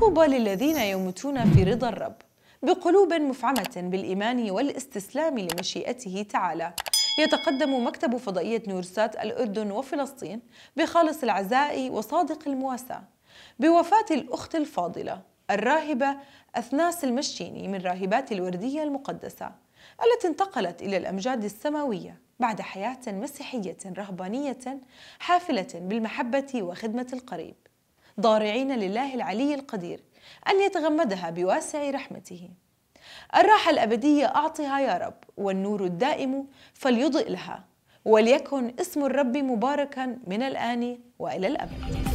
طوبى للذين يموتون في رضا الرب بقلوب مفعمة بالإيمان والاستسلام لمشيئته تعالى يتقدم مكتب فضائية نورسات الأردن وفلسطين بخالص العزاء وصادق المواساة بوفاة الأخت الفاضلة الراهبة أثناس المشيني من راهبات الوردية المقدسة التي انتقلت إلى الأمجاد السماوية بعد حياة مسيحية رهبانية حافلة بالمحبة وخدمة القريب ضارعين لله العلي القدير أن يتغمدها بواسع رحمته الراحة الأبدية أعطها يا رب والنور الدائم فليضئ لها وليكن اسم الرب مباركا من الآن وإلى الأبد